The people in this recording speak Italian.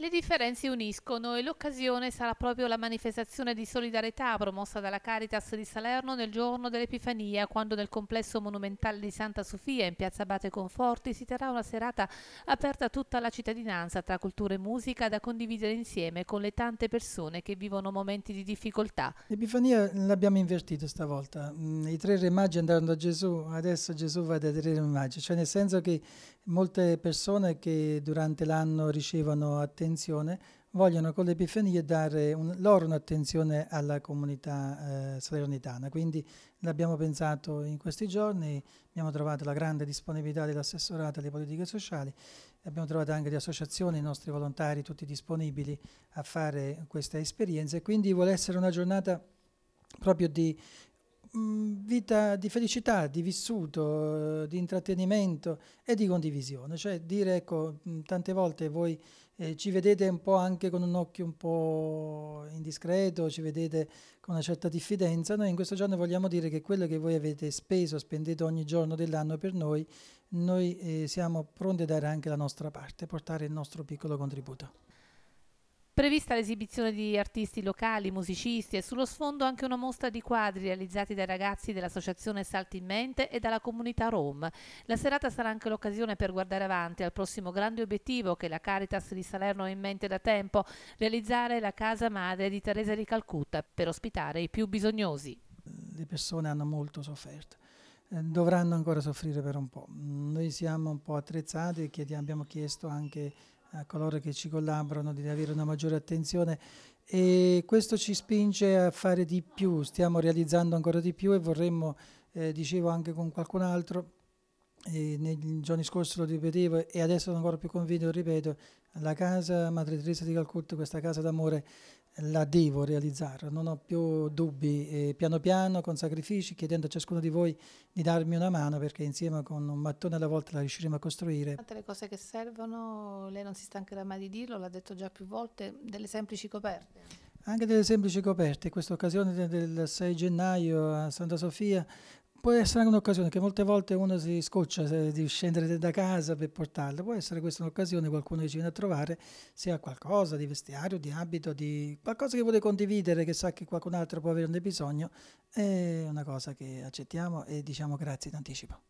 Le differenze uniscono e l'occasione sarà proprio la manifestazione di solidarietà promossa dalla Caritas di Salerno nel giorno dell'Epifania, quando nel complesso monumentale di Santa Sofia in piazza Abate Conforti si terrà una serata aperta a tutta la cittadinanza tra cultura e musica da condividere insieme con le tante persone che vivono momenti di difficoltà. L'Epifania l'abbiamo invertita stavolta. Mm, I tre re magi andarono da Gesù, adesso Gesù va dai tre re magi, cioè nel senso che molte persone che durante l'anno ricevono attenzione attenzione, vogliono con l'Epifania dare un, loro un'attenzione alla comunità eh, salernitana. Quindi l'abbiamo pensato in questi giorni, abbiamo trovato la grande disponibilità dell'assessorato alle politiche sociali, abbiamo trovato anche le associazioni, i nostri volontari tutti disponibili a fare questa esperienza e quindi vuole essere una giornata proprio di Mm, vita di felicità, di vissuto, eh, di intrattenimento e di condivisione. Cioè dire, ecco, mm, tante volte voi eh, ci vedete un po' anche con un occhio un po' indiscreto, ci vedete con una certa diffidenza, noi in questo giorno vogliamo dire che quello che voi avete speso, spendete ogni giorno dell'anno per noi, noi eh, siamo pronti a dare anche la nostra parte, portare il nostro piccolo contributo. Prevista l'esibizione di artisti locali, musicisti e sullo sfondo anche una mostra di quadri realizzati dai ragazzi dell'associazione Salti in Mente e dalla comunità Rom. La serata sarà anche l'occasione per guardare avanti al prossimo grande obiettivo che la Caritas di Salerno ha in mente da tempo, realizzare la casa madre di Teresa di Calcutta per ospitare i più bisognosi. Le persone hanno molto sofferto eh, dovranno ancora soffrire per un po'. Noi siamo un po' attrezzati e abbiamo chiesto anche a coloro che ci collaborano di avere una maggiore attenzione e questo ci spinge a fare di più, stiamo realizzando ancora di più e vorremmo, eh, dicevo anche con qualcun altro, e nei giorni scorsi lo ripetevo e adesso sono ancora più convinto, lo ripeto, la casa Madre Teresa di Calcutta, questa casa d'amore, la devo realizzare, non ho più dubbi, e piano piano, con sacrifici, chiedendo a ciascuno di voi di darmi una mano perché insieme con un mattone alla volta la riusciremo a costruire. Tante le cose che servono, lei non si stancherà mai di dirlo, l'ha detto già più volte, delle semplici coperte anche delle semplici coperte. In questa occasione del 6 gennaio a Santa Sofia può essere anche un'occasione che molte volte uno si scoccia di scendere da casa per portarla può essere questa un'occasione, qualcuno che ci viene a trovare, se ha qualcosa di vestiario, di abito, di qualcosa che vuole condividere, che sa che qualcun altro può averne bisogno, è una cosa che accettiamo e diciamo grazie in anticipo.